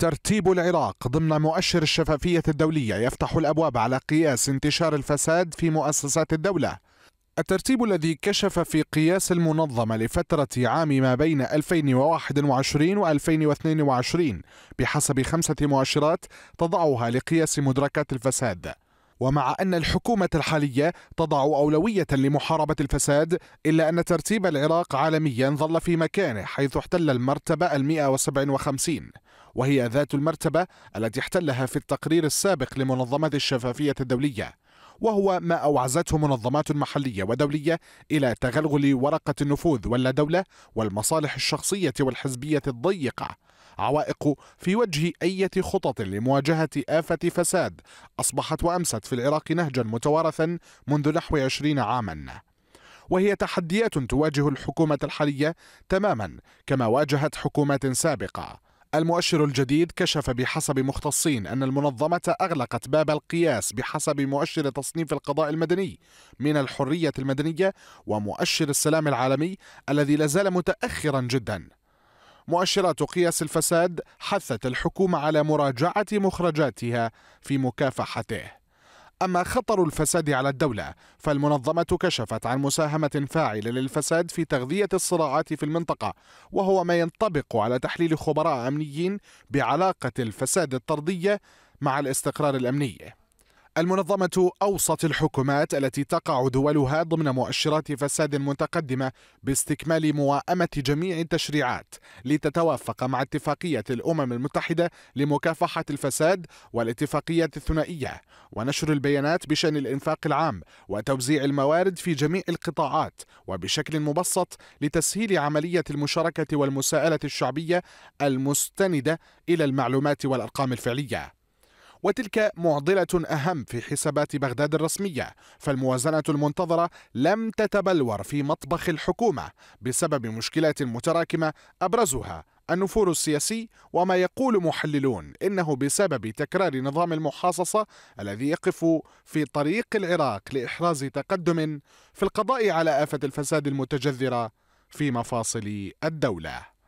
ترتيب العراق ضمن مؤشر الشفافية الدولية يفتح الأبواب على قياس انتشار الفساد في مؤسسات الدولة الترتيب الذي كشف في قياس المنظمة لفترة عام ما بين 2021 و 2022 بحسب خمسة مؤشرات تضعها لقياس مدركات الفساد ومع أن الحكومة الحالية تضع أولوية لمحاربة الفساد إلا أن ترتيب العراق عالميا ظل في مكانه حيث احتل المرتبة 157 وهي ذات المرتبة التي احتلها في التقرير السابق لمنظمة الشفافية الدولية وهو ما أوعزته منظمات محلية ودولية إلى تغلغل ورقة النفوذ دولة والمصالح الشخصية والحزبية الضيقة عوائق في وجه أي خطط لمواجهة آفة فساد أصبحت وأمست في العراق نهجا متوارثا منذ نحو عشرين عاما وهي تحديات تواجه الحكومة الحالية تماما كما واجهت حكومات سابقة المؤشر الجديد كشف بحسب مختصين أن المنظمة أغلقت باب القياس بحسب مؤشر تصنيف القضاء المدني من الحرية المدنية ومؤشر السلام العالمي الذي لازال متأخرا جدا مؤشرات قياس الفساد حثت الحكومة على مراجعة مخرجاتها في مكافحته أما خطر الفساد على الدولة فالمنظمة كشفت عن مساهمة فاعلة للفساد في تغذية الصراعات في المنطقة وهو ما ينطبق على تحليل خبراء أمنيين بعلاقة الفساد الطردية مع الاستقرار الأمني المنظمة أوصت الحكومات التي تقع دولها ضمن مؤشرات فساد متقدمة باستكمال موائمة جميع التشريعات لتتوافق مع اتفاقية الأمم المتحدة لمكافحة الفساد والاتفاقيات الثنائية ونشر البيانات بشأن الإنفاق العام وتوزيع الموارد في جميع القطاعات وبشكل مبسط لتسهيل عملية المشاركة والمساءلة الشعبية المستندة إلى المعلومات والأرقام الفعلية وتلك معضلة أهم في حسابات بغداد الرسمية فالموازنة المنتظرة لم تتبلور في مطبخ الحكومة بسبب مشكلات متراكمة أبرزها النفور السياسي وما يقول محللون انه بسبب تكرار نظام المحاصصه الذي يقف في طريق العراق لاحراز تقدم في القضاء على افه الفساد المتجذره في مفاصل الدوله